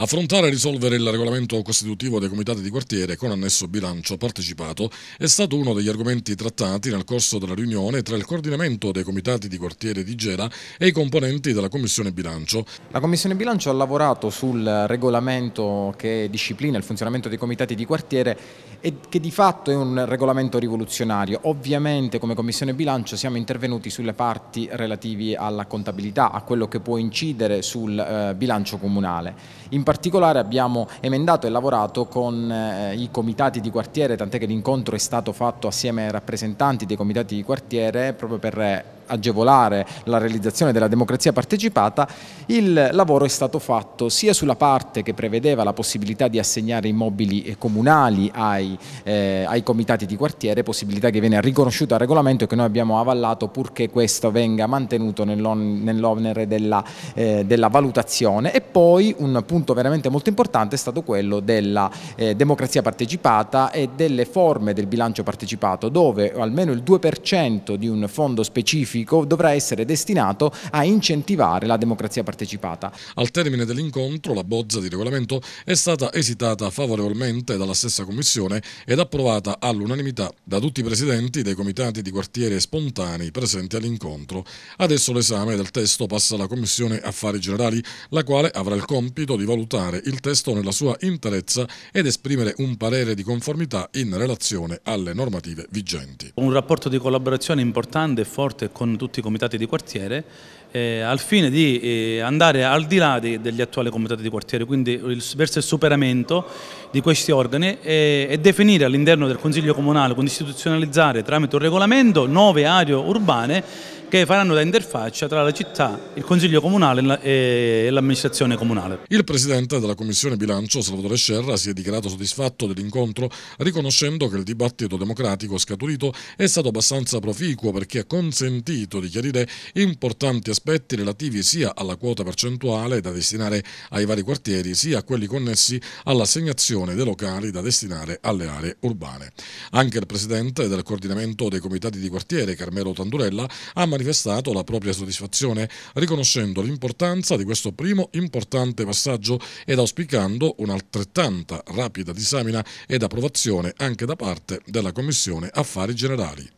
Affrontare e risolvere il regolamento costitutivo dei comitati di quartiere con annesso bilancio partecipato è stato uno degli argomenti trattati nel corso della riunione tra il coordinamento dei comitati di quartiere di Gela e i componenti della Commissione Bilancio. La Commissione Bilancio ha lavorato sul regolamento che disciplina il funzionamento dei comitati di quartiere e che di fatto è un regolamento rivoluzionario. Ovviamente come Commissione Bilancio siamo intervenuti sulle parti relativi alla contabilità, a quello che può incidere sul eh, bilancio comunale. In particolare abbiamo emendato e lavorato con eh, i comitati di quartiere, tant'è che l'incontro è stato fatto assieme ai rappresentanti dei comitati di quartiere proprio per agevolare la realizzazione della democrazia partecipata, il lavoro è stato fatto sia sulla parte che prevedeva la possibilità di assegnare immobili eh, comunali ai, eh, ai comitati di quartiere, possibilità che viene riconosciuta al regolamento e che noi abbiamo avallato purché questo venga mantenuto nell'onere della, eh, della, valutazione e poi un punto veramente molto importante è stato quello della eh, democrazia partecipata e delle forme del bilancio partecipato dove almeno il 2% di un fondo specifico specifico dovrà essere destinato a incentivare la democrazia partecipata. Al termine dell'incontro la bozza di regolamento è stata esitata favorevolmente dalla stessa Commissione ed approvata all'unanimità da tutti i presidenti dei comitati di quartiere spontanei presenti all'incontro. Adesso l'esame del testo passa alla Commissione Affari Generali, la quale avrà il compito di valutare il testo nella sua interezza ed esprimere un parere di conformità in relazione alle normative vigenti. Un rapporto di collaborazione importante e forte con con tutti i comitati di quartiere eh, al fine di eh, andare al di là di, degli attuali comitati di quartiere, quindi il, verso il superamento di questi organi e, e definire all'interno del Consiglio Comunale, quindi istituzionalizzare tramite un regolamento nuove aree urbane che faranno da interfaccia tra la città, il Consiglio Comunale e l'amministrazione comunale. Il Presidente della Commissione Bilancio, Salvatore Scerra, si è dichiarato soddisfatto dell'incontro riconoscendo che il dibattito democratico scaturito è stato abbastanza proficuo perché ha consentito di chiarire importanti aspetti relativi sia alla quota percentuale da destinare ai vari quartieri sia a quelli connessi all'assegnazione dei locali da destinare alle aree urbane. Anche il Presidente del coordinamento dei comitati di quartiere, Carmelo Tandurella, ha manifestato manifestato la propria soddisfazione, riconoscendo l'importanza di questo primo importante passaggio ed auspicando un'altrettanta rapida disamina ed approvazione anche da parte della Commissione Affari Generali.